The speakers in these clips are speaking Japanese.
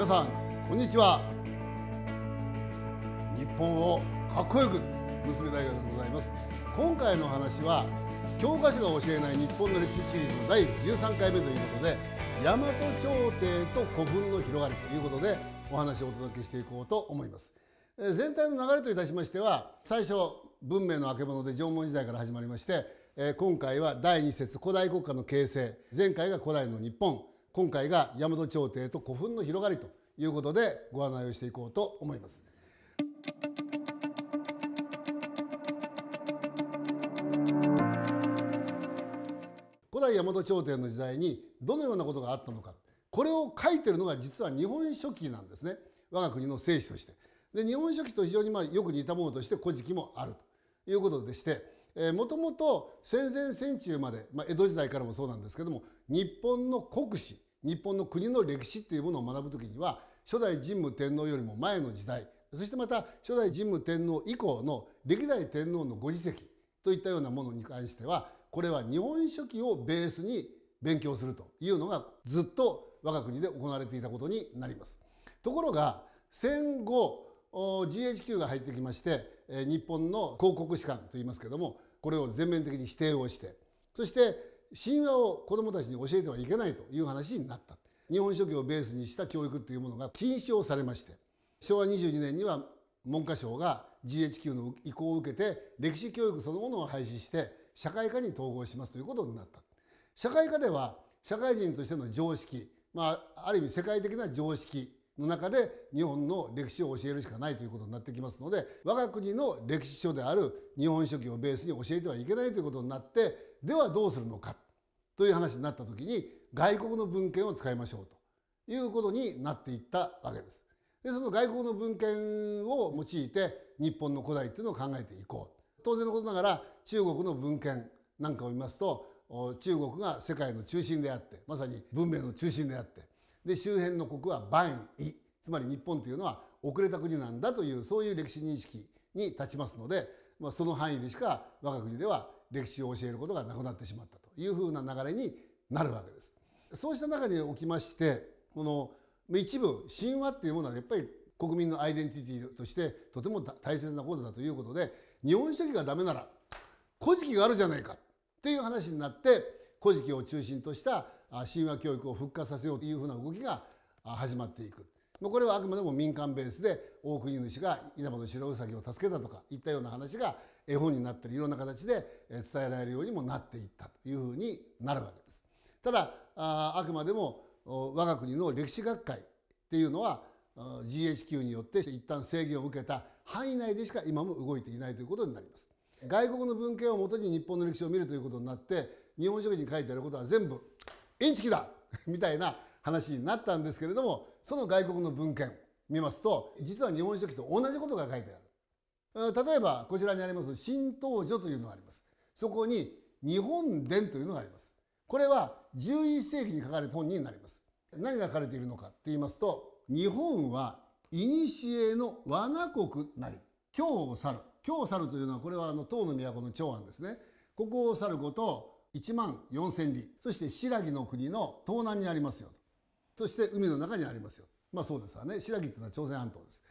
皆さんこんにちは日本をかっこよく娘大学でございます今回のお話は教科書が教えない日本の歴史シリーズの第13回目ということで大和朝廷と古墳の広がりということでお話をお届けしていこうと思います全体の流れといたしましては最初文明のあけぼで縄文時代から始まりまして今回は第2節古代国家の形成前回が古代の日本今回が大和朝廷と古墳の広がりということでご案内をしていこうと思います。古代大和朝廷の時代にどのようなことがあったのかこれを書いてるのが実は「日本書紀」なんですね我が国の聖史として。で「日本書紀」と非常にまあよく似たものとして「古事記」もあるということでして。もともと戦前戦中まで、まあ、江戸時代からもそうなんですけども日本の国史日本の国の歴史っていうものを学ぶ時には初代神武天皇よりも前の時代そしてまた初代神武天皇以降の歴代天皇のご自責といったようなものに関してはこれは日本書紀をベースに勉強するというのがずっと我が国で行われていたことになります。ところが戦後 GHQ が入ってきまして日本の広告士官といいますけどもこれを全面的に否定をしてそして神話を子どもたちに教えてはいけないという話になった日本書紀をベースにした教育というものが禁止をされまして昭和22年には文科省が GHQ の意向を受けて歴史教育そのものを廃止して社会科に統合しますということになった社会科では社会人としての常識、まあ、ある意味世界的な常識の中で日本の歴史を教えるしかないということになってきますので我が国の歴史書である「日本書紀」をベースに教えてはいけないということになってではどうするのかという話になった時に外国の文献を使いましょうということになっていったわけです。でその外国の文献を用いて日本の古代っていうのを考えていこう当然のことながら中国の文献なんかを見ますと中国が世界の中心であってまさに文明の中心であってで周辺の国は万位つまり日本というのは遅れた国なんだというそういう歴史認識に立ちますので、まあ、その範囲でしか我が国では歴史を教えることがなくなってしまったというふうな流れになるわけです。そうした中におきましてこの一部神話っていうものはやっぱり国民のアイデンティティとしてとても大切なことだということで日本書紀がダメなら古事記があるじゃないかっていう話になって古事記を中心とした神話教育を復活させようというふうな動きが始まっていく。これはあくまでも民間ベースで大国主が稲葉の白兎を助けたとかいったような話が絵本になったりいろんな形で伝えられるようにもなっていったというふうになるわけです。ただああくまでも我が国の歴史学会っていうのは GHQ によって一旦制限を受けた範囲内でしか今も動いていないということになります。外国の文献をもとに日本の歴史を見るということになって日本書紀に書いてあることは全部インチキだ みたいな話になったんですけれどもその外国の文献見ますと実は日本書紀と同じことが書いてある例えばこちらにあります「神道書」というのがありますそこに「日本伝」というのがありますこれは11世紀に書かれた本になります何が書かれているのかって言いますと日本は古の我が国なり京を去る京を去るというのはこれはあの唐の都の長安ですねここを去ること1万4,000里そして新羅の国の東南にありますよそして海の中にありますよまあそうですわね新羅っていうのは朝鮮半島です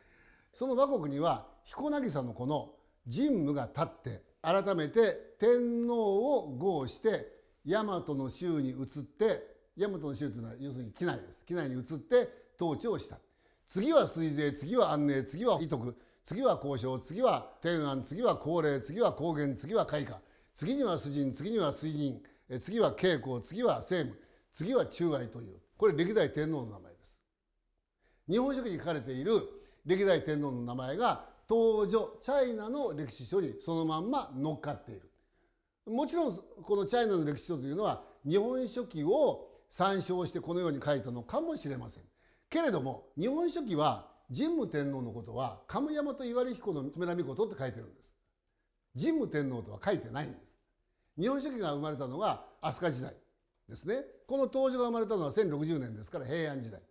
その倭国には彦渚の子の神武が立って改めて天皇を号して大和の州に移って大和の州というのは要するに畿内です畿内に移って統治をした次は水税次は安寧次は伊徳次は交渉次は天安次は高齢次は高原次は開花次には主人次には水銀次は慶光次は政務次は中外というこれ歴代天皇の名前です日本書紀に書かれている歴代天皇の名前が東女チャイナの歴史書にそのまんま乗っかっているもちろんこのチャイナの歴史書というのは「日本書紀」を参照してこのように書いたのかもしれません。けれども「日本書紀」は神武天皇のことは神山と岩彦の爪並ことって書いてるんです。神武天皇とは書いてないんです。日本書紀が生まれたのが飛鳥時代ですね。この東寺が生まれたのは1060年ですから平安時代。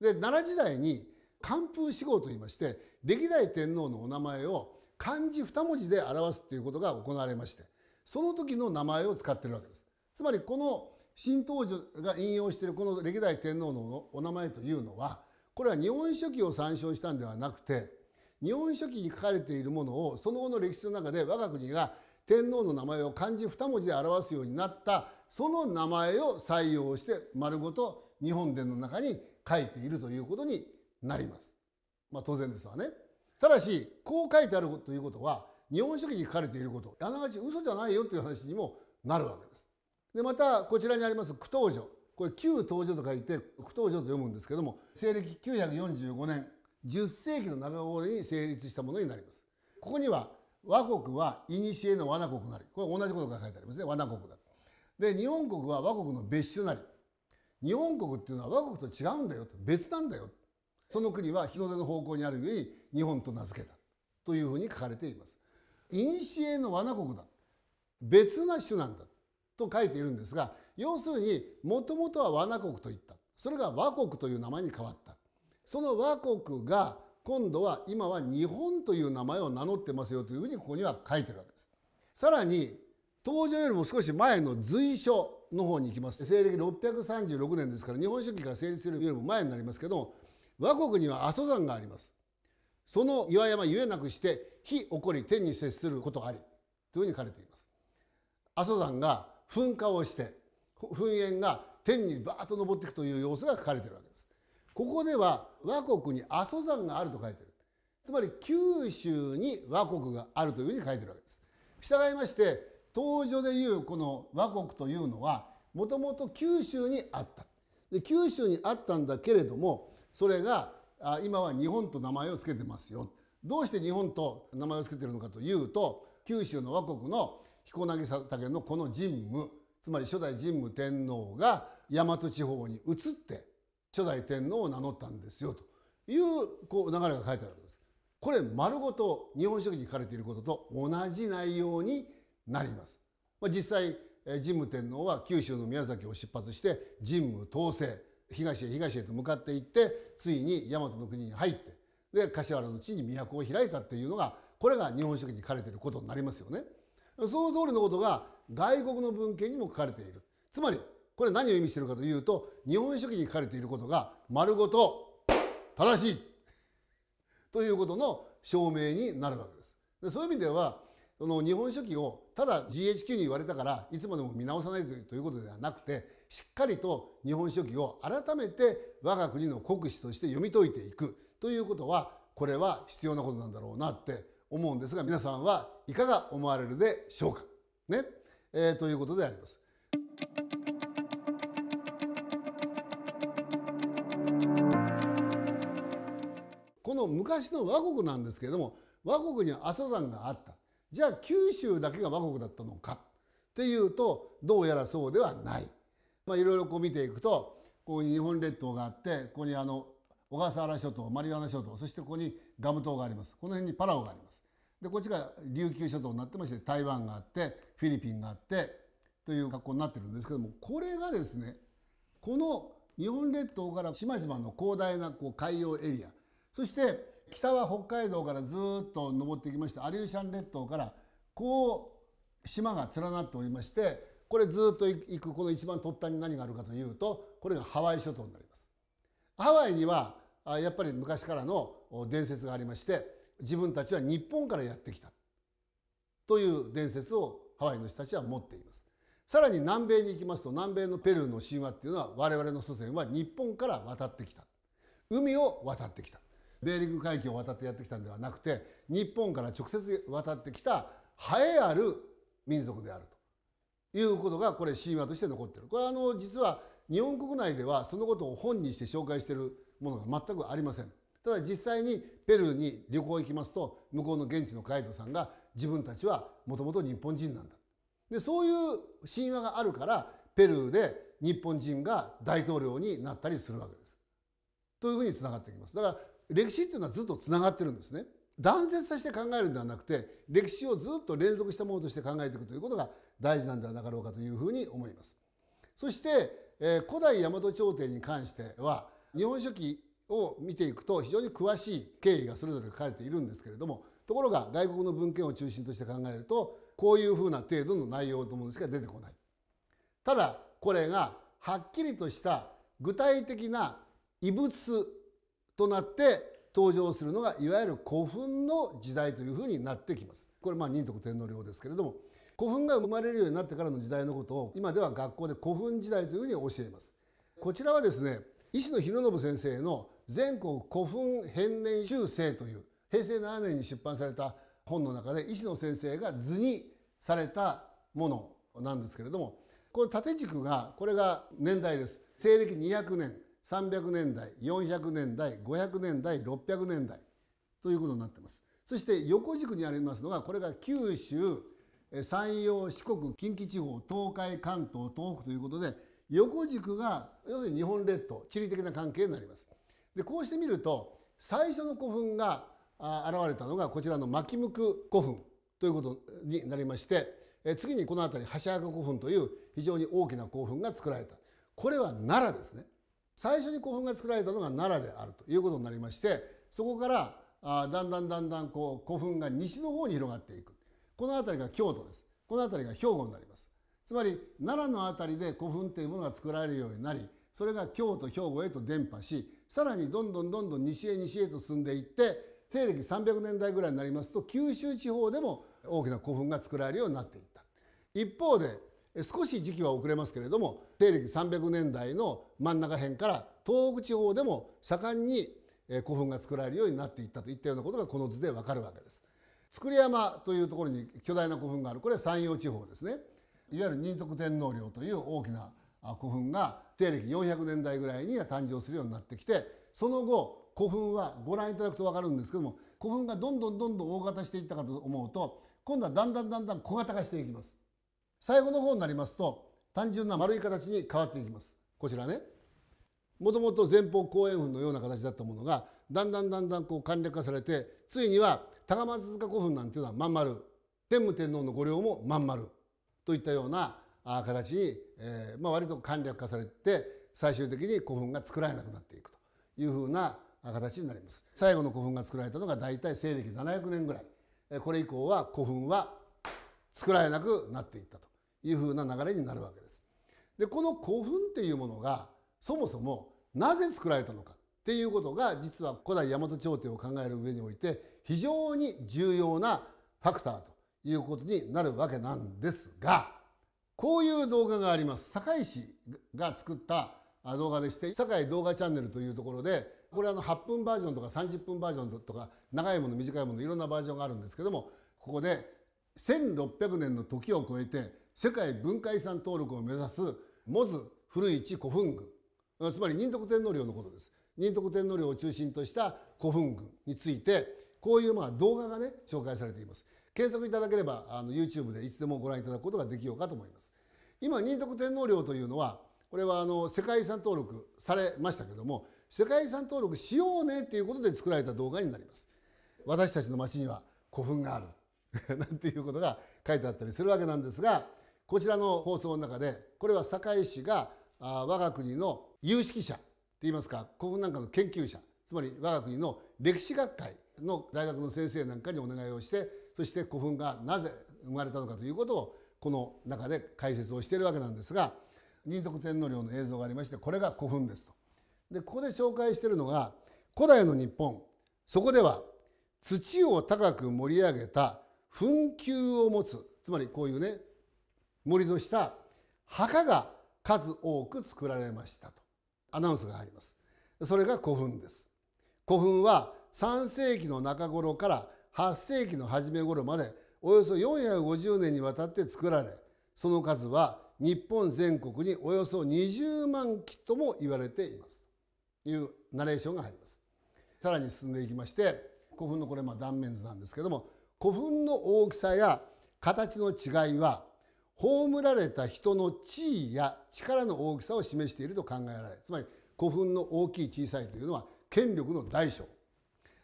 で奈良時代に漢風志号といいまして歴代天皇のお名前を漢字2文字で表すということが行われましてその時の名前を使ってるわけですつまりこの新道寺が引用しているこの歴代天皇のお名前というのはこれは「日本書紀」を参照したんではなくて「日本書紀」に書かれているものをその後の歴史の中で我が国が天皇の名前を漢字2文字で表すようになったその名前を採用して丸ごと日本伝の中に書いているということになります。まあ、当然ですわね。ただしこう書いてあるということは日本書紀に書かれていることあながち嘘じゃないよという話にもなるわけです。でまたこちらにあります「苦闘所」これ「旧東所」と書いて「苦闘所」と読むんですけども西暦945年10世紀の中頃に成立したものになります。ここには倭国は古の倭国なりこれ同じことが書いてありますね倭国だで日本国は倭国の別種なり日本国っていうのは倭国と違うんだよと別なんだよその国は日の出の方向にあるゆえに日本と名付けたというふうに書かれています古の罠国だ別な種なんだと書いているんですが要するにもともとは罠国と言ったそれが倭国という名前に変わったその倭国が今度は今は日本という名前を名乗ってますよというふうにここには書いてるわけですさらに登場よりも少し前の随所の方に行きます西暦636年ですから日本書紀が成立するよりも前になりますけど倭国には阿蘇山がありますその岩山ゆえなくして火起こり天に接することありというふうに書かれています阿蘇山が噴火をして噴煙が天にバーッと登っていくという様子が書かれているわけですここでは倭国に阿蘇山があると書いているつまり九州に倭国があるというふうに書いているわけです従いまして東所でいうこの倭国というのはもともと九州にあったで九州にあったんだけれどもそれが今は日本と名前を付けてますよどうして日本と名前を付けてるのかというと九州の倭国の彦渚岳のこの神武つまり初代神武天皇が大和地方に移って初代天皇を名乗ったんですよというこう流れが書いてあるんです。これ丸ごと日本書紀に書かれていることと同じ内容になります。まあ、実際神武天皇は九州の宮崎を出発して神武統制東へ東へと向かっていってついに大和の国に入ってで柏原の地に都を開いたっていうのがこれが「日本書紀」に書かれてることになりますよね。その通りのことが外国の文献にも書かれているつまりこれ何を意味してるかというと「日本書紀」に書かれていることが丸ごと正しいということの証明になるわけです。でそういう意味ではその日本書紀をただ GHQ に言われたからいつまでも見直さないということではなくてしっかりと日本書紀を改めて我が国の国史として読み解いていくということはこれは必要なことなんだろうなって思うんですが皆さんはいかが思われるでしょうかね、えー、ということであります。この昔の倭国なんですけれども倭国に阿蘇山があったじゃあ九州だけが倭国だったのかっていうとどうやらそうではない。まあ、いろいろこう見ていくとここに日本列島があってここにあの小笠原諸島マリアナ諸島そしてここにガム島がありますこの辺にパラオがありますでこっちが琉球諸島になってまして台湾があってフィリピンがあってという格好になってるんですけどもこれがですねこの日本列島から島々の広大なこう海洋エリアそして北は北海道からずっと登ってきましてアリューシャン列島からこう島が連なっておりましてこれずっと行くこの一番突端に何があるかというとこれがハワイ諸島になります。ハワイにはやっぱり昔からの伝説がありまして自分たちは日本からやってきたという伝説をハワイの人たちは持っていますさらに南米に行きますと南米のペルーの神話っていうのは我々の祖先は日本から渡ってきた海を渡ってきた米陸海峡を渡ってやってきたんではなくて日本から直接渡ってきた栄えある民族であるということがこれ神話として残ってるこれはあの実は日本国内ではそのことを本にして紹介しているものが全くありませんただ実際にペルーに旅行行きますと向こうの現地のガイドさんが自分たちはもともと日本人なんだでそういう神話があるからペルーで日本人が大統領になったりするわけです。というふうにつながってきます。だから歴史っていうのはずっとつながってるんですね。断絶させて考えるんではなくて歴史をずっと連続したものとして考えていくということが大事なんではなかろうかというふうに思います。そしてえー、古代大和朝廷に関しては「日本書紀」を見ていくと非常に詳しい経緯がそれぞれ書かれているんですけれどもところが外国の文献を中心として考えるとこういうふうな程度の内容のものしか出てこない。ただこれがはっきりとした具体的な異物となって登場するのがいわゆる古墳の時代というふうになってきます。これまあ仁徳天皇陵ですけれども古墳が生まれるようになってからの時代のことを今では学校で古墳時代というふうに教えますこちらはですね石野博信先生の全国古墳編年修正という平成7年に出版された本の中で石野先生が図にされたものなんですけれどもこの縦軸がこれが年代です西暦200年300年代400年代500年代600年代ということになってますそして横軸にありますのがこれが九州山陽四国近畿地方東海関東東北ということで横軸が要するに日本列島地理的な関係になります。でこうしてみると最初の古墳が現れたのがこちらの牧向古墳ということになりまして次にこの辺り橋赤古墳という非常に大きな古墳が作られたこれは奈良ですね最初に古墳が作られたのが奈良であるということになりましてそこからだんだんだんだんこう古墳が西の方に広がっていくこの辺りが京都ですこの辺りが兵庫になりますつまり奈良の辺りで古墳というものが作られるようになりそれが京都兵庫へと伝播しさらにどんどんどんどん西へ西へと進んでいって西暦300年代ぐらいになりますと九州地方でも大きな古墳が作られるようになっていった一方で少し時期は遅れますけれども西暦300年代の真ん中辺から東北地方でも盛んに古墳が作られるようになっていったといったようなことがこの図でわかるわけです。造山というところに巨大な古墳があるこれは山陽地方ですねいわゆる仁徳天皇陵という大きな古墳が西暦400年代ぐらいには誕生するようになってきてその後古墳はご覧いただくと分かるんですけども古墳がどんどんどんどん大型していったかと思うと今度はだんだんだんだん小型化していきます最後の方になりますと単純な丸い形に変わっていきますこちらねもともと前方後円墳のような形だったものがだんだんだんだんこう簡略化されてついには高松塚古墳なんていうのはまん丸天武天皇の御陵もまん丸といったような形に、えーまあ、割と簡略化されて最終的に古墳が作られなくなっていくというふうな形になります最後の古墳が作られたのが大体西暦700年ぐらいこれ以降は古墳は作られなくなっていったというふうな流れになるわけです。でこの古墳っていうものがそもそもなぜ作られたのかっていうことが実は古代大和朝廷を考える上において非常に重要なファクターということになるわけなんですがこういう動画があります堺市が作った動画でして堺動画チャンネルというところでこれあの8分バージョンとか30分バージョンとか長いもの短いものいろんなバージョンがあるんですけどもここで1600年の時を超えて世界文化遺産登録を目指すモズ古市古墳群つまり仁徳天皇陵のことです仁徳天皇陵を中心とした古墳群についてこういうまあ動画がね紹介されています検索いただければあの YouTube でいつでもご覧いただくことができようかと思います今仁徳天皇陵というのはこれはあの世界遺産登録されましたけども世界遺産登録しようねっていうことで作られた動画になります私たちの町には古墳がある なんていうことが書いてあったりするわけなんですがこちらの放送の中でこれは堺市が我が国の有識者言いますか古墳なんかの研究者つまり我が国の歴史学会の大学の先生なんかにお願いをしてそして古墳がなぜ生まれたのかということをこの中で解説をしているわけなんですが仁徳天皇陵の映像がありましてこれが古墳ですと。でここで紹介しているのが古代の日本そこでは土を高く盛り上げた墳丘を持つつまりこういうね盛り土した墓が数多く作られましたと。アナウンスが入りますそれが古墳です古墳は3世紀の中頃から8世紀の初め頃までおよそ450年にわたって作られその数は日本全国におよそ20万基とも言われていますというナレーションが入りますさらに進んでいきまして古墳のこれまあ断面図なんですけども古墳の大きさや形の違いは葬られた人の地位や力の大きさを示していると考えられつまり古墳の大きい小さいというのは権力の大小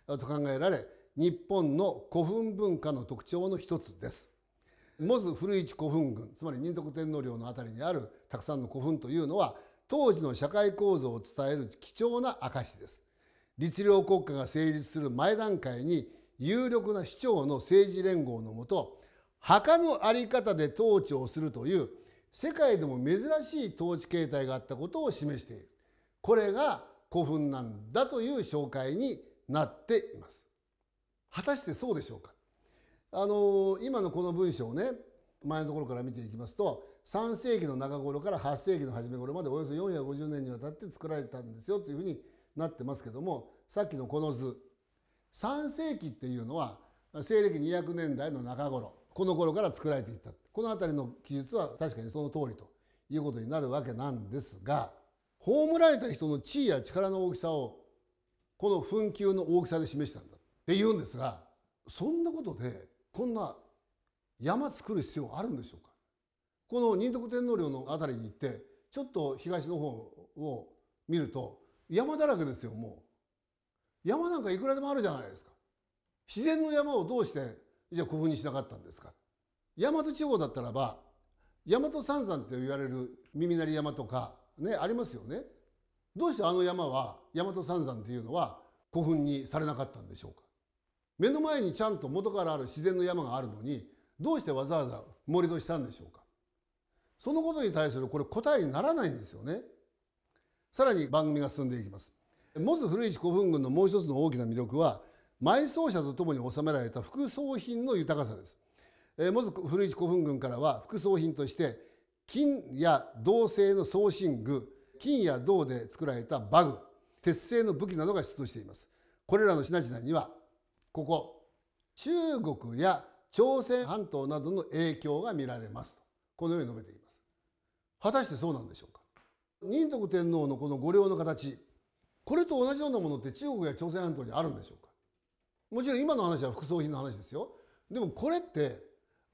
と考えられ日本の古墳文化の特徴の一つです。モズ古市古墳群つまり仁徳天皇陵のあたりにあるたくさんの古墳というのは当時の社会構造を伝える貴重な証です。律令国家が成立する前段階に有力な市長の政治連合のもと墓の在り方で統治をするという世界でも珍しい統治形態があったことを示しているこれが古墳なんだという紹介になっています果たしてそうでしょうかあの今のこの文章をね前のところから見ていきますと3世紀の中頃から8世紀の初め頃までおよそ450年にわたって作られたんですよというふうになってますけどもさっきのこの図3世紀っていうのは西暦200年代の中頃この頃から作られていったこの辺りの記述は確かにその通りということになるわけなんですが葬られた人の地位や力の大きさをこの紛糾の大きさで示したんだって言うんですがそんなことでこんな山作る必要あるんでしょうかこの仁徳天皇陵の辺りに行ってちょっと東の方を見ると山だらけですよもう山なんかいくらでもあるじゃないですか自然の山をどうしてじゃあ古墳にしなかったんですか大和地方だったらば大和三山って言われる耳鳴り山とかねありますよねどうしてあの山は大和三山っていうのは古墳にされなかったんでしょうか目の前にちゃんと元からある自然の山があるのにどうしてわざわざ盛り土したんでしょうかそのことに対するこれ答えにならないんですよねさらに番組が進んでいきますモズ古市古墳群のもう一つの大きな魅力は埋葬者とともに収められた副葬品の豊かさです。えー、まず古市古墳群からは副葬品として金や銅製の装身具金や銅で作られた馬具鉄製の武器などが出土していますこれらの品々にはここ中国や朝鮮半島などの影響が見られますとこのように述べています果たしてそうなんでしょうか仁徳天皇のこの御陵の形これと同じようなものって中国や朝鮮半島にあるんでしょうかもちろん今の話は副葬品の話ですよでもこれって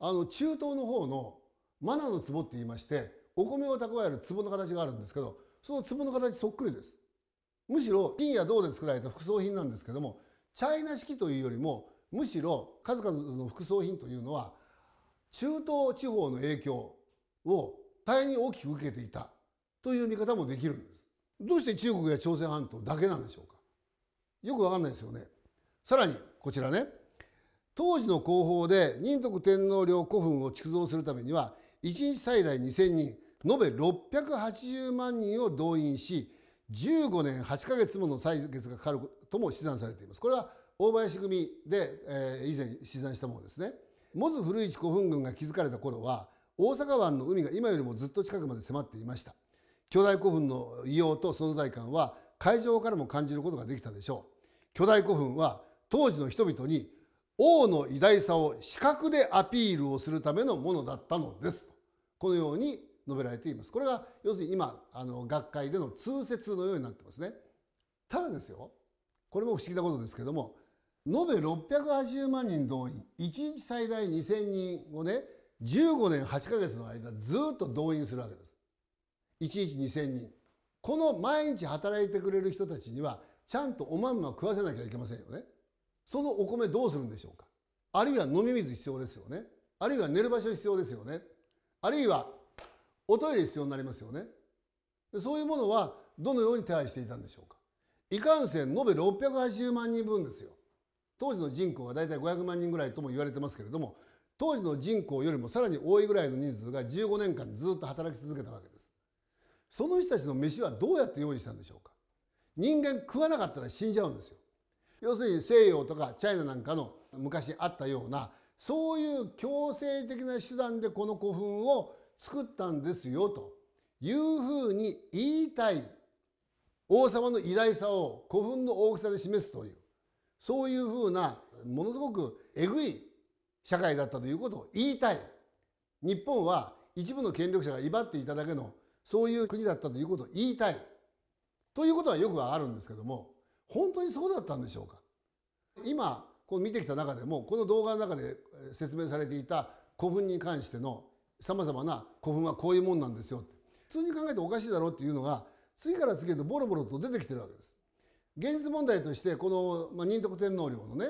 あの中東の方のマナの壺って言いましてお米を蓄える壺の形があるんですけどその壺の形そっくりですむしろ金や銅で作られた副葬品なんですけどもチャイナ式というよりもむしろ数々の副葬品というのは中東地方の影響を大変に大きく受けていたという見方もできるんですどうして中国や朝鮮半島だけなんでしょうかよくわかんないですよねさらにこちらね当時の工法で仁徳天皇陵古墳を築造するためには1日最大2,000人延べ680万人を動員し15年8か月もの歳月がかかるとも試算されていますこれは大林組で、えー、以前試算したものですねモズ古市古墳群が築かれた頃は大阪湾の海が今よりもずっと近くまで迫っていました巨大古墳の異様と存在感は会場からも感じることができたでしょう巨大古墳は当時の人々に王の偉大さを視覚でアピールをするためのものだったのですこのように述べられていますこれが要するに今あの学会での通説のようになってますねただですよこれも不思議なことですけども延べ680万人動員1日最大2,000人をね15年8ヶ月の間ずっと動員するわけです1日2,000人この毎日働いてくれる人たちにはちゃんとおまんま食わせなきゃいけませんよねそのお米どうするんでしょうかあるいは飲み水必要ですよねあるいは寝る場所必要ですよねあるいはおトイレ必要になりますよねそういうものはどのように手配していたんでしょうかいかんせん延べ680万人分ですよ当時の人口がたい500万人ぐらいとも言われてますけれども当時の人口よりもさらに多いぐらいの人数が15年間ずっと働き続けたわけですその人たちの飯はどうやって用意したんでしょうか人間食わなかったら死んじゃうんですよ要するに西洋とかチャイナなんかの昔あったようなそういう強制的な手段でこの古墳を作ったんですよというふうに言いたい王様の偉大さを古墳の大きさで示すというそういうふうなものすごくえぐい社会だったということを言いたい日本は一部の権力者が威張っていただけのそういう国だったということを言いたいということはよくあるんですけども本当にそうだったんでしょうか今こう見てきた中でもこの動画の中で説明されていた古墳に関してのさまざまな古墳はこういうもんなんですよ普通に考えておかしいだろうっていうのが次から次へとボロボロと出てきてるわけです。現実問題としてこの、ま仁徳天皇陵のね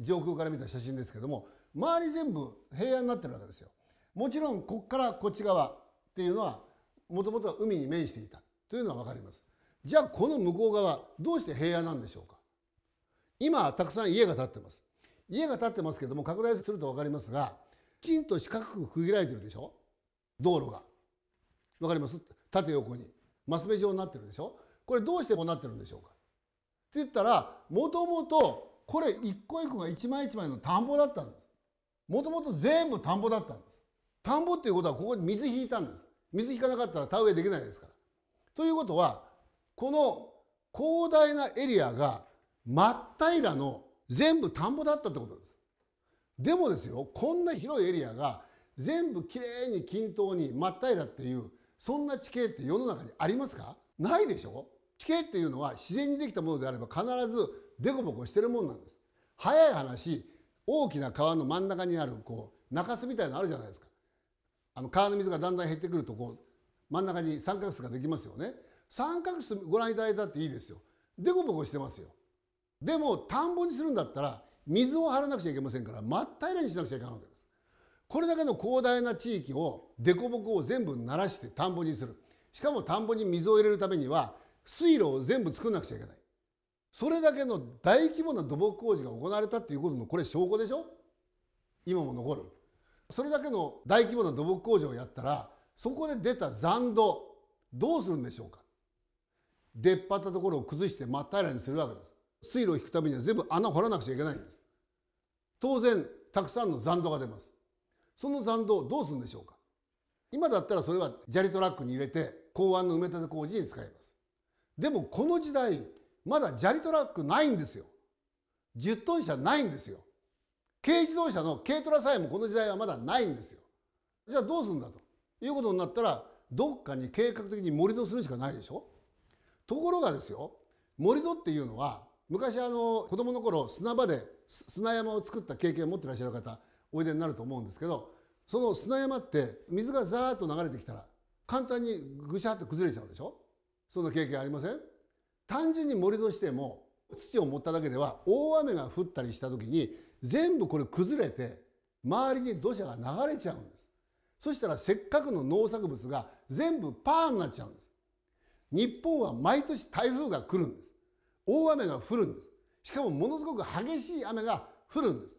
上空から見た写真ですけども周り全部平野になってるわけですよ。もちろんこっからこっち側っていうのはもともとは海に面していたというのは分かります。じゃあこの向こう側どうして平野なんでしょうか今たくさん家が建ってます家が建ってますけども拡大すると分かりますがきちんと四角く区切られてるでしょ道路が分かります縦横にマス目状になってるでしょこれどうしてこうなってるんでしょうかって言ったらもともとこれ一個一個が一枚一枚の田んぼだったんですもともと全部田んぼだったんです田んぼっていうことはここに水引いたんです水引かなかったら田植えできないですからということはこの広大なエリアが真っ平らの全部田んぼだったってことですでもですよこんな広いエリアが全部きれいに均等に真っ平らっていうそんな地形って世の中にありますかないでしょ地形っていうのは自然にできたものであれば必ずデコボコしてるもんなんです早い話大きな川の真ん中にあるこう中州みたいなのあるじゃないですかあの川の水がだんだん減ってくるとこう真ん中に三角州ができますよね三角質ご覧いただいたっていいですよでこぼこしてますよでも田んぼにするんだったら水を張らなくちゃいけませんから真っ平らにしなくちゃいけないわけですこれだけの広大な地域をでこぼこを全部ならして田んぼにするしかも田んぼに水を入れるためには水路を全部作んなくちゃいけないそれだけの大規模な土木工事が行われたっていうことのこれ証拠でしょ今も残るそれだけの大規模な土木工事をやったらそこで出た残土どうするんでしょうか出っ張ったところを崩して真っ平らにするわけです水路を引くためには全部穴を掘らなくちゃいけないんです当然たくさんの残土が出ますその残土をどうするんでしょうか今だったらそれは砂利トラックに入れて港湾の埋め立て工事に使いますでもこの時代まだ砂利トラックないんですよ10トン車ないんですよ軽自動車の軽トラさえもこの時代はまだないんですよじゃあどうするんだということになったらどっかに計画的に盛り土するしかないでしょところがですよ盛土っていうのは昔あの子供の頃砂場で砂山を作った経験を持ってらっしゃる方おいでになると思うんですけどその砂山って水がザーッと流れてきたら簡単にぐしゃっと崩れちゃうでしょそんな経験ありません単純に盛土しても土を盛っただけでは大雨が降ったりした時に全部これ崩れて周りに土砂が流れちゃうんですそしたらせっかくの農作物が全部パーになっちゃうんです日本は毎年台風が来るんです。大雨が降るんです。しかもものすごく激しい雨が降るんです。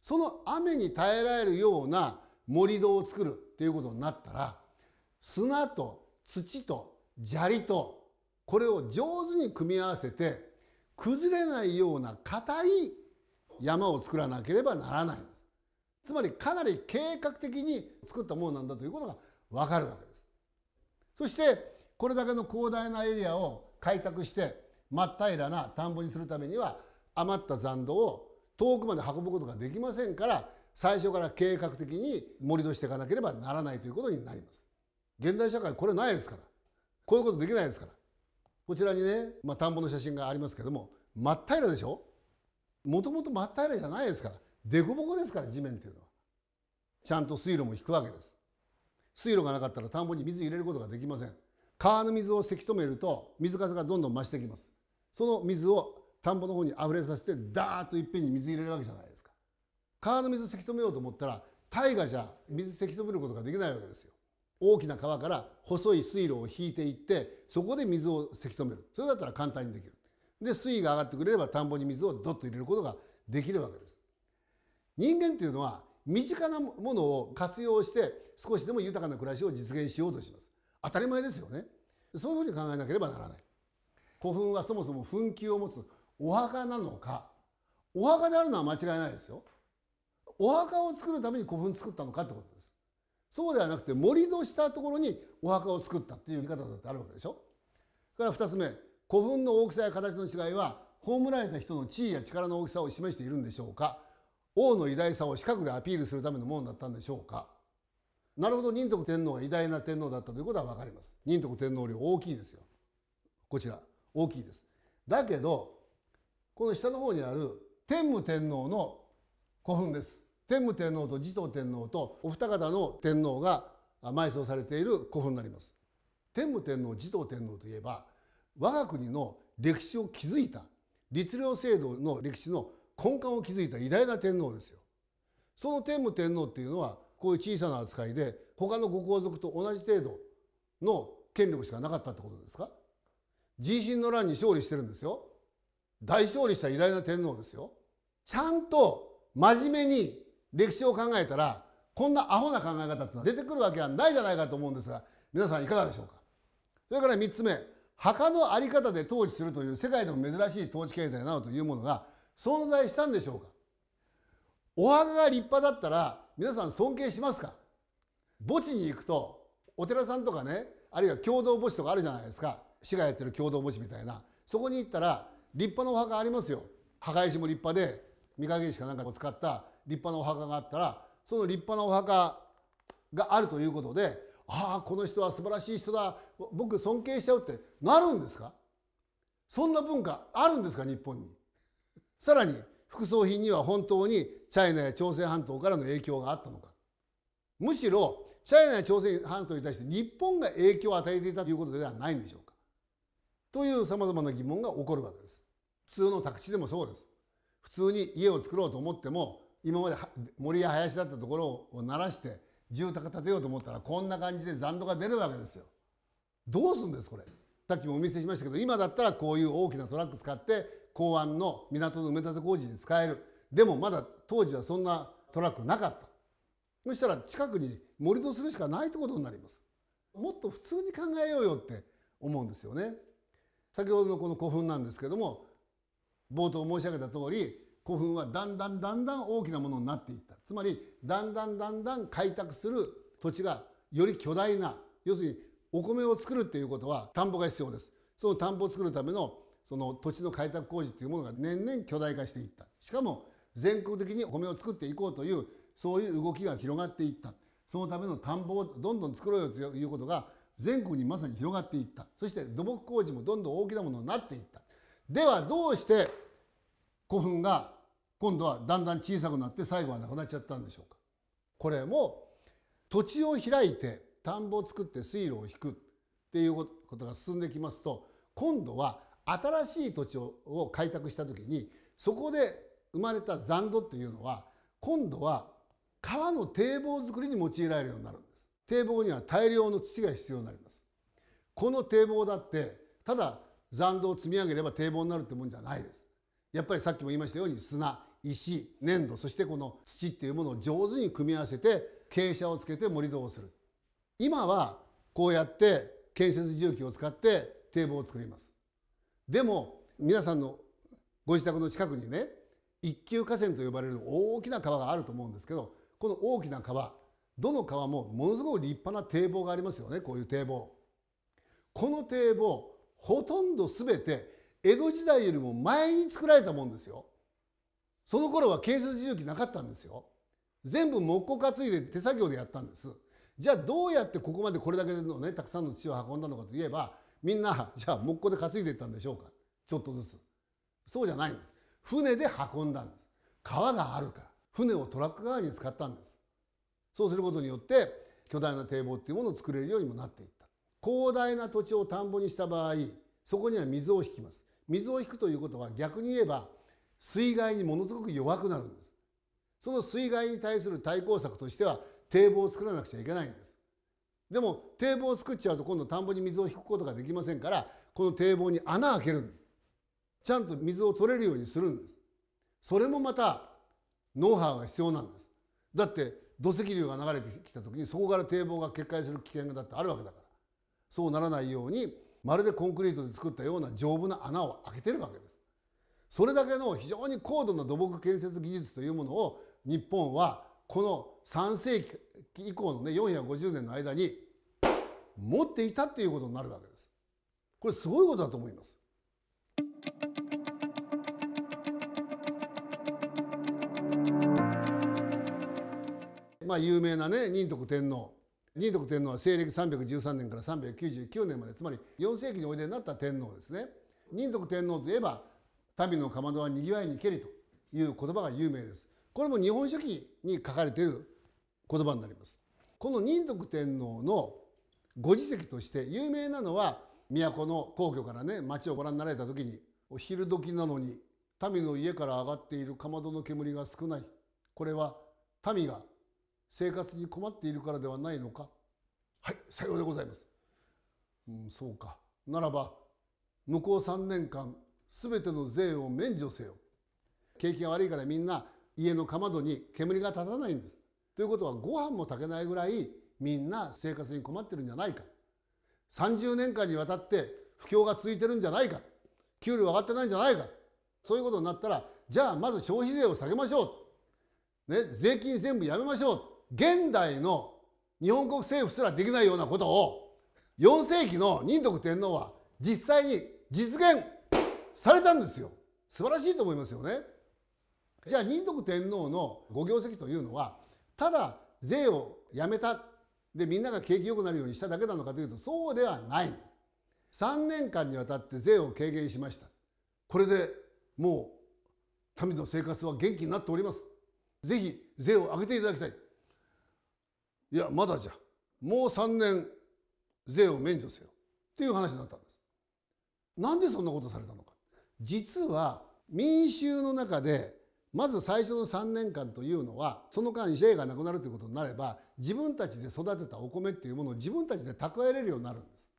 その雨に耐えられるような盛り土を作るっていうことになったら、砂と土と砂利と、これを上手に組み合わせて、崩れないような硬い山を作らなければならないんです。つまりかなり計画的に作ったものなんだということがわかるわけです。そしてこれだけの広大なエリアを開拓して真っ平らな田んぼにするためには余った残土を遠くまで運ぶことができませんから最初から計画的に盛り土していかなければならないということになります。現代社会これないですからこういうことできないですからこちらにね、まあ、田んぼの写真がありますけども真っ平らでしょもともと真っ平らじゃないですから凸凹ですから地面っていうのはちゃんと水路も引くわけです水路がなかったら田んぼに水入れることができません川の水をせき止めると水かさがどんどん増してきますその水を田んぼの方に溢れさせてダーッといっぺんに水入れるわけじゃないですか川の水せき止めようと思ったら大河じゃ水せき止めることができないわけですよ大きな川から細い水路を引いていってそこで水をせき止めるそれだったら簡単にできるで水位が上がってくれれば田んぼに水をドッと入れることができるわけです人間っていうのは身近なものを活用して少しでも豊かな暮らしを実現しようとします当たり前ですよねそういうふうに考えなければならない古墳はそもそも墳丘を持つお墓なのかお墓であるのは間違いないですよお墓を作るために古墳作ったのかってことですそうではなくて盛り土したところにお墓を作ったっていう言い方だってあるわけでしょそれから2つ目古墳の大きさや形の違いは葬られた人の地位や力の大きさを示しているんでしょうか王の偉大さを視覚でアピールするためのものだったんでしょうかなるほど仁徳天皇が偉大な天皇だったということは分かります仁徳天皇陵大きいですよこちら大きいですだけどこの下の方にある天武天皇の古墳です天武天皇と持統天皇とお二方の天皇が埋葬されている古墳になります天武天皇持統天皇といえば我が国の歴史を築いた律令制度の歴史の根幹を築いた偉大な天皇ですよその天武天皇っていうのはこういう小さな扱いで他のご皇族と同じ程度の権力しかなかったってことですか人身の乱に勝利してるんですよ大勝利した偉大な天皇ですよちゃんと真面目に歴史を考えたらこんなアホな考え方ってのは出てくるわけはないじゃないかと思うんですが皆さんいかがでしょうかそれから3つ目墓の在り方で統治するという世界でも珍しい統治形態などというものが存在したんでしょうかお墓が立派だったら皆さん尊敬しますか墓地に行くとお寺さんとかねあるいは共同墓地とかあるじゃないですか市がやってる共同墓地みたいなそこに行ったら立派なお墓ありますよ墓石も立派で御影石かなんかを使った立派なお墓があったらその立派なお墓があるということでああこの人は素晴らしい人だ僕尊敬しちゃうってなるんですかそんな文化あるんですか日本にさらに副葬品には本当にチャイナや朝鮮半島からの影響があったのかむしろチャイナや朝鮮半島に対して日本が影響を与えていたということではないんでしょうかというさまざまな疑問が起こるわけです普通の宅地でもそうです普通に家を作ろうと思っても今まで森や林だったところを鳴らして住宅建てようと思ったらこんな感じで残土が出るわけですよどうすんですこれさっきもお見せしましたけど今だったらこういう大きなトラック使って港湾の港の埋め立て工事に使えるでもまだ当時はそんなトラックなかったそしたら近くに盛り土するしかないってことになりますもっと普通に考えようよって思うんですよね先ほどのこの古墳なんですけども冒頭申し上げた通り古墳はだんだんだんだん大きなものになっていったつまりだんだんだんだん開拓する土地がより巨大な要するにお米を作るっていうことは田んぼが必要ですその田んぼを作るためのその土地の開拓工事っていうものが年々巨大化していったしかも全国的にお米を作っていこうというそういう動きが広がっていったそのための田んぼをどんどん作ろうよということが全国にまさに広がっていったそして土木工事もどんどん大きなものになっていったではどうして古墳が今度はだんだん小さくなって最後はなくなっちゃったんでしょうかこれも土地を開いて田んぼを作って水路を引くっていうことが進んできますと今度は新しい土地を開拓した時にそこで生まれた残土っていうのは今度は川の堤防作りに用いられるようになるんです堤防には大量の土が必要になりますこの堤防だってただ残土を積み上げれば堤防になるってもんじゃないですやっぱりさっきも言いましたように砂石粘土そしてこの土っていうものを上手に組み合わせて傾斜をつけて盛り土をする今はこうやって建設重機を使って堤防を作りますでも皆さんのご自宅の近くにね一級河川と呼ばれる大きな川があると思うんですけどこの大きな川どの川もものすごく立派な堤防がありますよねこういう堤防この堤防ほとんど全て江戸時代よりも前に作られたもんですよその頃は建設重機なかったんですよ全部木工担いで手作業でやったんですじゃあどうやってここまでこれだけのねたくさんの土を運んだのかといえばみんなじゃあ木工で担いでいったんでしょうかちょっとずつそうじゃないんです船で運んだんです川があるから船をトラック側に使ったんですそうすることによって巨大な堤防っていうものを作れるようにもなっていった広大な土地を田んぼにした場合そこには水を引きます水を引くということは逆に言えば水害にものすごく弱くなるんですその水害に対する対抗策としては堤防を作らなくちゃいけないんですでも堤防を作っちゃうと今度田んぼに水を引くことができませんからこの堤防に穴を開けるんですちゃんと水を取れるようにするんですそれもまたノウハウが必要なんですだって土石流が流れてきた時にそこから堤防が決壊する危険がだってあるわけだからそうならないようにまるでコンクリートで作ったような丈夫な穴を開けてるわけですそれだけの非常に高度な土木建設技術というものを日本はこの3世紀以降のね450年の間に持っていたということになるわけですこれすごいことだと思いますまあ、有名なね仁徳天皇仁徳天皇は西暦313年から399年までつまり4世紀においでになった天皇ですね仁徳天皇といえば民のかまどはにぎわいにけりという言葉が有名ですこれも「日本書紀」に書かれている言葉になりますこの仁徳天皇のご自席として有名なのは都の皇居からね町をご覧になられた時にお昼時なのに民の家から上がっているかまどの煙が少ないこれは民が生活に困っているからではないのかはいさようでございます、うん、そうかならば向こう3年間全ての税を免除せよ景気が悪いからみんな家のかまどに煙が立たないんですということはご飯も炊けないぐらいみんな生活に困ってるんじゃないか30年間にわたって不況が続いてるんじゃないか給料上がってないんじゃないかそういうことになったらじゃあまず消費税を下げましょう、ね、税金全部やめましょう現代の日本国政府すらできないようなことを4世紀の仁徳天皇は実際に実現されたんですよ素晴らしいと思いますよねじゃあ仁徳天皇のご業績というのはただ税をやめたでみんなが景気良くなるようにしただけなのかというとそうではない3年間にわたって税を軽減しましたこれでもう民の生活は元気になっております是非税を上げていただきたいいや、まだじゃ。もう3年税を免除せよ。っていう話になったんです。なんでそんなことされたのか。実は民衆の中でまず最初の3年間というのはその間税がなくなるということになれば自分たちで育てたお米っていうものを自分たちで蓄えれるようになるんです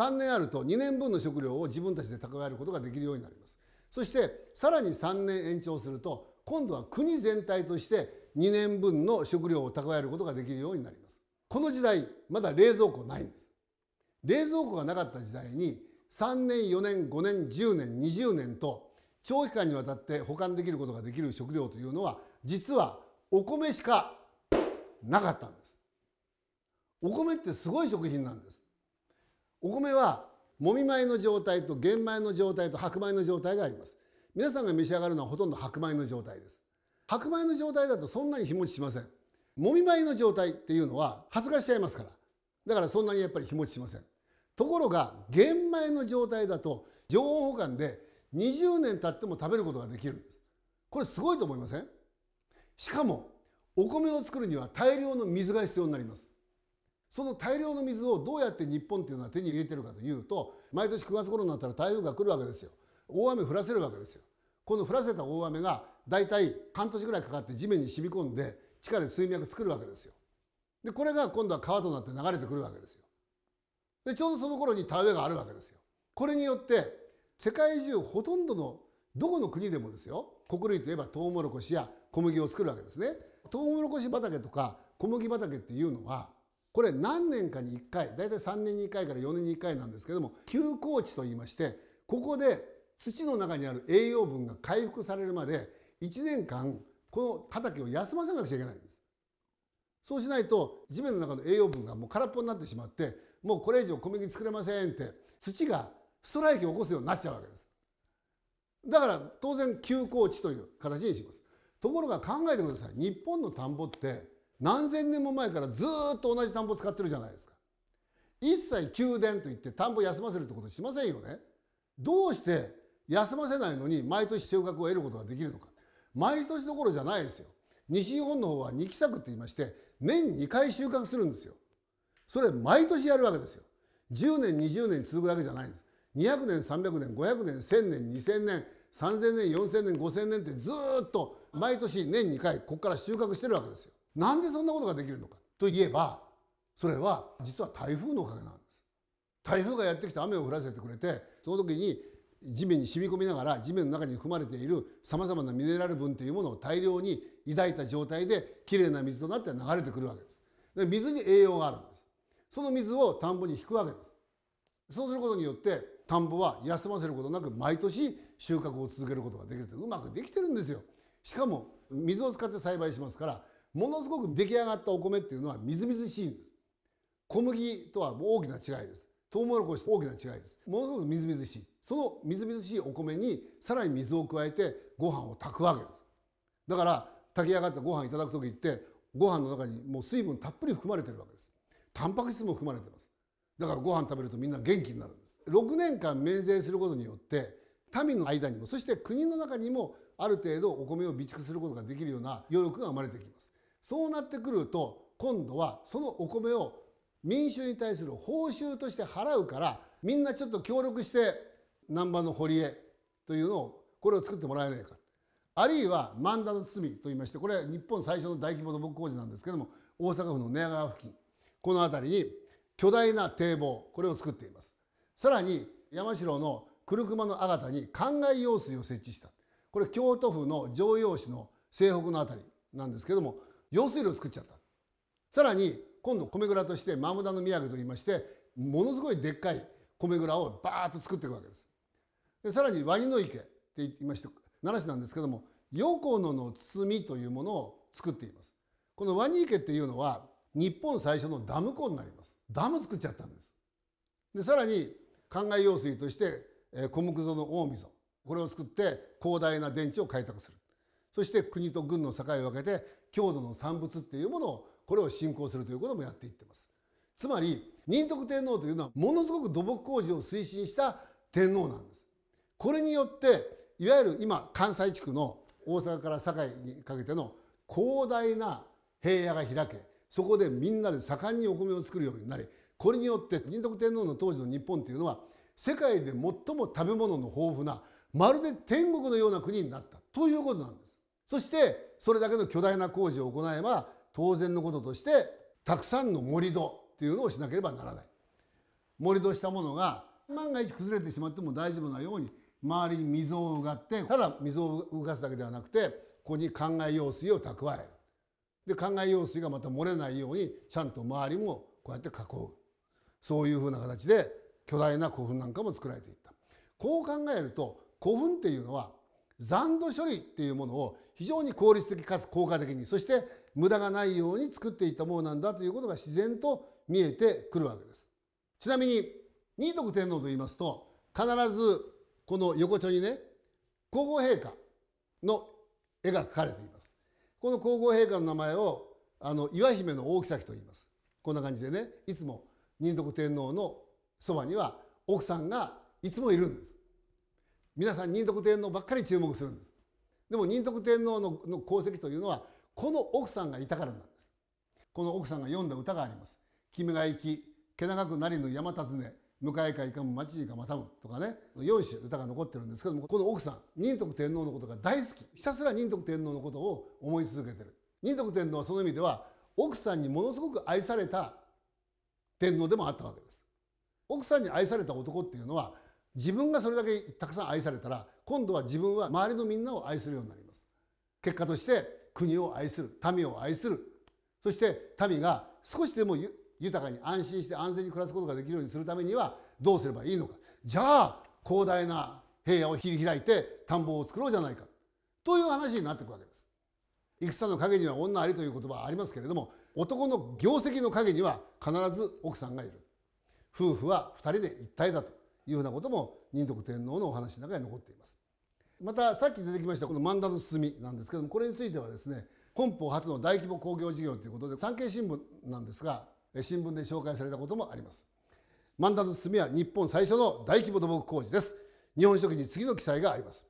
3年あると2年分の食料を自分たちで蓄えることができるようになりますそしてさらに3年延長すると今度は国全体として2年分の食料を蓄えることができるようになりますこの時代まだ冷蔵庫ないんです冷蔵庫がなかった時代に3年4年5年10年20年と長期間にわたって保管できることができる食料というのは実はお米しかなかったんですお米ってすごい食品なんですお米はもみ米の状態と玄米の状態と白米の状態があります皆さんが召し上がるのはほとんど白米の状態です白米の状態だとそんなに日持ちしません。もみ米の状態っていうのは発芽しちゃいますから。だからそんなにやっぱり日持ちしません。ところが玄米の状態だと常温保管で20年経っても食べることができるんです。これすごいと思いませんしかもお米を作るには大量の水が必要になります。その大量の水をどうやって日本っていうのは手に入れてるかというと毎年9月頃になったら台風が来るわけですよ。大雨降らせるわけですよ。この降らせた大雨が大体半年ぐらいかかって地面に染み込んで地下で水脈作るわけですよ。でこれが今度は川となって流れてくるわけですよ。でちょうどその頃に田植えがあるわけですよ。これによって世界中ほとんどのどこの国でもですよ穀類といえばトウモロコシや小麦を作るわけですね。トウモロコシ畑とか小麦畑っていうのはこれ何年かに1回大体3年に1回から4年に1回なんですけども休耕地といいましてここで土の中にある栄養分が回復されるまで1年間この畑を休ませなくちゃいけないんですそうしないと地面の中の栄養分がもう空っぽになってしまってもうこれ以上小麦作れませんって土がストライキを起こすようになっちゃうわけですだから当然休耕地という形にしますところが考えてください日本の田んぼって何千年も前からずっと同じ田んぼ使ってるじゃないですか一切宮殿といって田んぼ休ませるってことしませんよねどうして休ませないのに毎年収穫を得ることができるのか毎年どころじゃないですよ西日本の方は2期作って言いまして年2回収穫するんですよそれ毎年やるわけですよ10年20年続くだけじゃないんです200年300年500年1000年2000年3000年4000年5000年ってずっと毎年年2回ここから収穫してるわけですよなんでそんなことができるのかといえばそれは実は台風のおかげなんです台風がやってきて雨を降らせてくれてその時に地面に染み込みながら地面の中に含まれているさまざまなミネラル分というものを大量に抱いた状態できれいな水となって流れてくるわけですで水に栄養があるんですその水を田んぼに引くわけですそうすることによって田んぼは休ませることなく毎年収穫を続けることができるとうまくできてるんですよしかも水を使って栽培しますからものすごく出来上がったお米っていうのはみずみずしいんです小麦とは大きな違いですトウモロコシと大きな違いですものすごくみずみずしいそのみずみずしいお米にさらに水を加えてご飯を炊くわけですだから炊き上がったご飯いただく時ってご飯の中にもう水分たっぷり含まれてるわけですタンパク質も含まれてますだからご飯食べるとみんな元気になるんです6年間免税することによって民の間にもそして国の中にもある程度お米を備蓄することができるような余力が生まれてきますそうなってくると今度はそのお米を民衆に対する報酬として払うからみんなちょっと協力して南蛮の堀江というのをこれを作ってもらえないかあるいは万田の堤といいましてこれは日本最初の大規模土木工事なんですけども大阪府の寝屋川付近この辺りに巨大な堤防これを作っていますさらに山城の黒熊のがたに灌漑用水を設置したこれ京都府の城陽市の西北の辺りなんですけども用水路を作っちゃったさらに今度米蔵としてマムダの土産といいましてものすごいでっかい米蔵をバーッと作っていくわけですでさらにワニの池って言いまして奈良市なんですけども横野の堤というものを作っていますこのワニ池っていうのは日本最初のダム湖になりますダム作っちゃったんですでさらに灌漑用水として小木造の大溝これを作って広大な電池を開拓するそして国と軍の境を分けて郷土の産物っていうものをこれを信仰するということもやっていってますつまり仁徳天皇というのはものすごく土木工事を推進した天皇なんですこれによっていわゆる今関西地区の大阪から堺にかけての広大な平野が開けそこでみんなで盛んにお米を作るようになりこれによって仁徳天皇の当時の日本というのは世界で最も食べ物の豊富なまるで天国のような国になったということなんです。そしてそれだけの巨大な工事を行えば当然のこととしてたくさんの盛り土というのをしなければならない。盛り土したものが万が一崩れてしまっても大丈夫なように周りに溝をうがってただ溝を動かすだけではなくてここに灌漑用水を蓄えるで灌漑用水がまた漏れないようにちゃんと周りもこうやって囲うそういうふうな形で巨大な古墳なんかも作られていったこう考えると古墳っていうのは残土処理っていうものを非常に効率的かつ効果的にそして無駄がないように作っていったものなんだということが自然と見えてくるわけです。ちなみに仁徳天皇と言いますと必ずこの横丁にね皇后陛下の絵が描かれていますこの皇后陛下の名前をあの岩姫の大きさと言いますこんな感じでねいつも仁徳天皇のそばには奥さんがいつもいるんです皆さん仁徳天皇ばっかり注目するんですでも仁徳天皇のの功績というのはこの奥さんがいたからなんですこの奥さんが読んだ歌があります君が行き気長くなりぬ山尋ね向かいかいかも町いかまたむとかね用意し歌が残ってるんですけどもこの奥さん仁徳天皇のことが大好きひたすら仁徳天皇のことを思い続けてる仁徳天皇はその意味では奥さんにものすごく愛された天皇でもあったわけです奥さんに愛された男っていうのは自分がそれだけたくさん愛されたら今度は自分は周りのみんなを愛するようになります結果として国を愛する民を愛するそして民が少しでも豊かに安心して安全に暮らすことができるようにするためにはどうすればいいのかじゃあ広大な平野を切り開いて田んぼを作ろうじゃないかという話になっていくわけです戦の陰には女ありという言葉はありますけれども男の業績の陰には必ず奥さんがいる夫婦は2人で一体だというふうなことも仁徳天皇のお話の中に残っていますまたさっき出てきましたこの漫談の進みなんですけどもこれについてはですね本邦初の大規模工業事業ということで産経新聞なんですが新聞で紹介されたこともあります万田の堤は日本最初の大規模土木工事です日本書紀に次の記載があります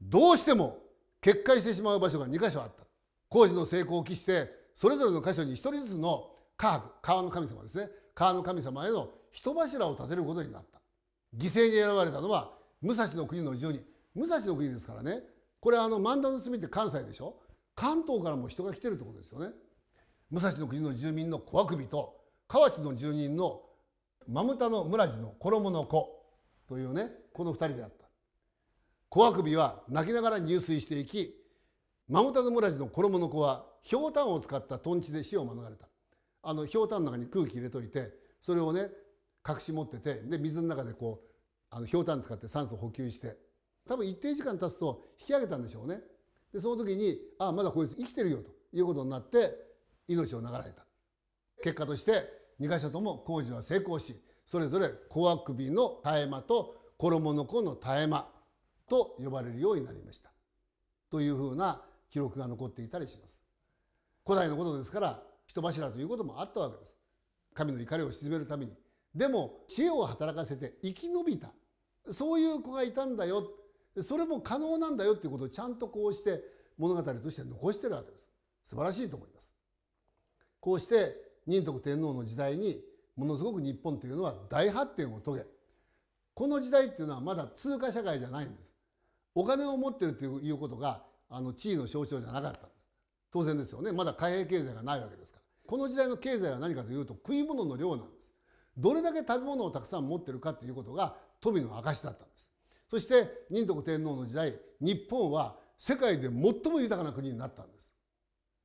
どうしても決壊してしまう場所が2箇所あった工事の成功を期してそれぞれの箇所に1人ずつの科学、川の神様ですね川の神様への人柱を立てることになった犠牲に選ばれたのは武蔵の国の情に、武蔵の国ですからねこれあの万田の隅って関西でしょ関東からも人が来てるってことですよね武蔵の国の住民の小悪びと河内の住人の真牟田の村地の衣の子というねこの2人であった小悪びは泣きながら入水していき真牟田の村地の衣の子はひょうたんを使ったとんちで死を免れたあのひょうたんの中に空気入れといてそれをね隠し持っててで水の中でこうあのひょうたん使って酸素補給して多分一定時間経つと引き上げたんでしょうねでその時にああまだこいつ生きてるよということになって命を流られた結果として2箇所とも工事は成功しそれぞれ小悪首の絶え間と衣の子の絶え間と呼ばれるようになりましたというふうな記録が残っていたりします古代のことですから人柱ということもあったわけです神の怒りを鎮めるためにでも知恵を働かせて生き延びたそういう子がいたんだよそれも可能なんだよということをちゃんとこうして物語として残してるわけです素晴らしいと思いますこうして仁徳天皇の時代にものすごく日本というのは大発展を遂げこの時代っていうのはまだ通貨社会じゃないんです。お金を持ってるということがあの地位の象徴じゃなかったんです。当然ですよねまだ貨幣経済がないわけですからこの時代の経済は何かというと食い物の量なんです。どれだけ食べ物をたくさん持ってるかっていうことが富の証だったんです。そして仁徳天皇の時代日本は世界で最も豊かな国になったんです。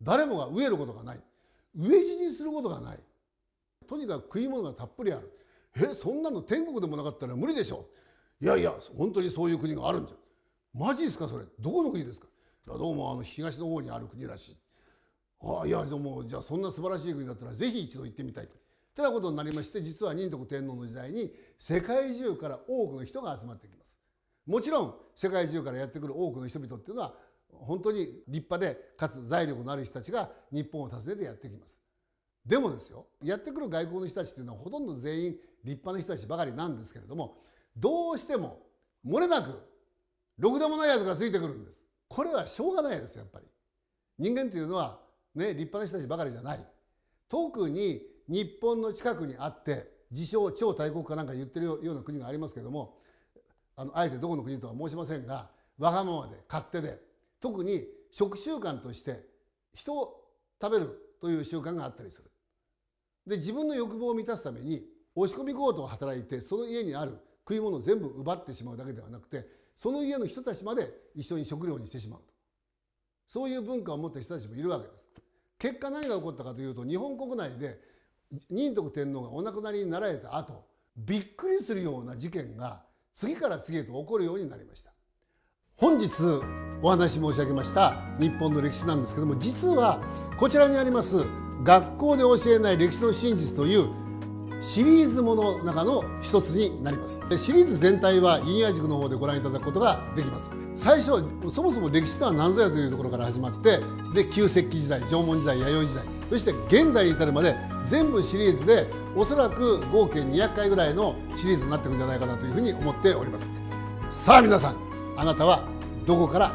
誰もが飢えることがない飢え死にすることがないとにかく食い物がたっぷりあるえそんなの天国でもなかったら無理でしょいやいや本当にそういう国があるんじゃマジですかそれどこの国ですかいやどうもあの東の方にある国らしいああいやでもじゃあそんな素晴らしい国だったらぜひ一度行ってみたいてなことになりまして実は仁徳天皇の時代に世界中から多くの人が集まってきますもちろん世界中からやってくる多くの人々っていうのは本当に立派でかつ財力のある人たちが日本を訪ねてやってきますでもですよやってくる外国の人たちっていうのはほとんど全員立派な人たちばかりなんですけれどもどうしても漏れなくろくでもないやつがついてくるんですこれはしょうがないですやっぱり人間というのはね立派な人たちばかりじゃない特に日本の近くにあって自称超大国かなんか言ってるような国がありますけれどもあのあえてどこの国とは申しませんがわがままで勝手で特に食習慣として人を食べるという習慣があったりするで自分の欲望を満たすために押し込み強盗を働いてその家にある食い物を全部奪ってしまうだけではなくてその家の人たちまで一緒に食料にしてしまうとそういう文化を持った人たちもいるわけです結果何が起こったかというと日本国内で仁徳天皇がお亡くなりになられた後びっくりするような事件が次から次へと起こるようになりました本日お話申し上げました日本の歴史なんですけども実はこちらにあります「学校で教えない歴史の真実」というシリーズもの中の一つになりますシリーズ全体はユニア塾の方でご覧いただくことができます最初そもそも歴史とは何ぞやというところから始まってで旧石器時代縄文時代弥生時代そして現代に至るまで全部シリーズでおそらく合計200回ぐらいのシリーズになっていくんじゃないかなというふうに思っておりますさあ皆さんあなたはどこから